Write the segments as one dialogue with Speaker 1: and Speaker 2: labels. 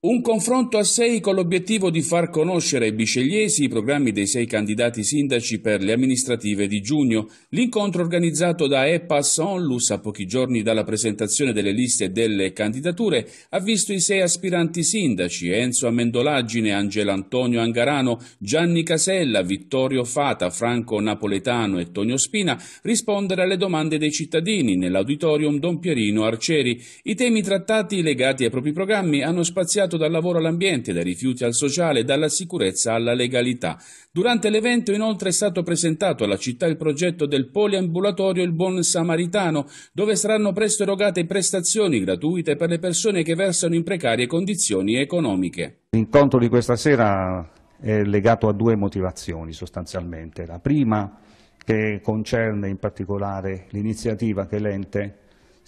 Speaker 1: Un confronto a sei con l'obiettivo di far conoscere ai biscegliesi i programmi dei sei candidati sindaci per le amministrative di giugno. L'incontro organizzato da EPAS Onlus a pochi giorni dalla presentazione delle liste delle candidature ha visto i sei aspiranti sindaci Enzo Amendolaggine, Angelo Antonio Angarano, Gianni Casella, Vittorio Fata, Franco Napoletano e Tonio Spina rispondere alle domande dei cittadini nell'auditorium Don Pierino Arcieri. I temi trattati legati ai propri programmi hanno spaziato passato dal lavoro all'ambiente, dai rifiuti al sociale, dalla sicurezza alla legalità. Durante l'evento inoltre è stato presentato alla città il progetto del poliambulatorio Il Buon Samaritano, dove saranno presto erogate prestazioni gratuite per le persone che versano in precarie condizioni economiche.
Speaker 2: L'incontro di questa sera è legato a due motivazioni sostanzialmente. La prima che concerne in particolare l'iniziativa che l'ente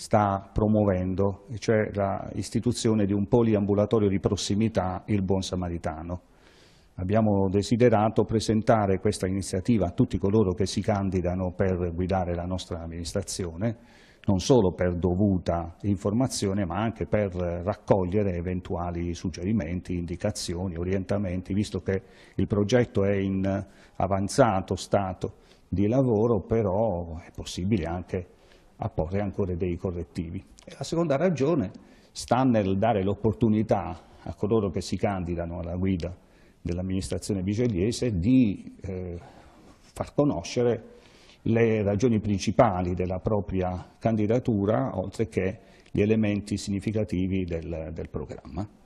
Speaker 2: sta promuovendo, cioè l'istituzione di un poliambulatorio di prossimità, il Buon Samaritano. Abbiamo desiderato presentare questa iniziativa a tutti coloro che si candidano per guidare la nostra amministrazione, non solo per dovuta informazione ma anche per raccogliere eventuali suggerimenti, indicazioni, orientamenti, visto che il progetto è in avanzato stato di lavoro, però è possibile anche apporre ancora dei correttivi. E la seconda ragione sta nel dare l'opportunità a coloro che si candidano alla guida dell'amministrazione vigeliese di eh, far conoscere le ragioni principali della propria candidatura, oltre che gli elementi significativi del, del programma.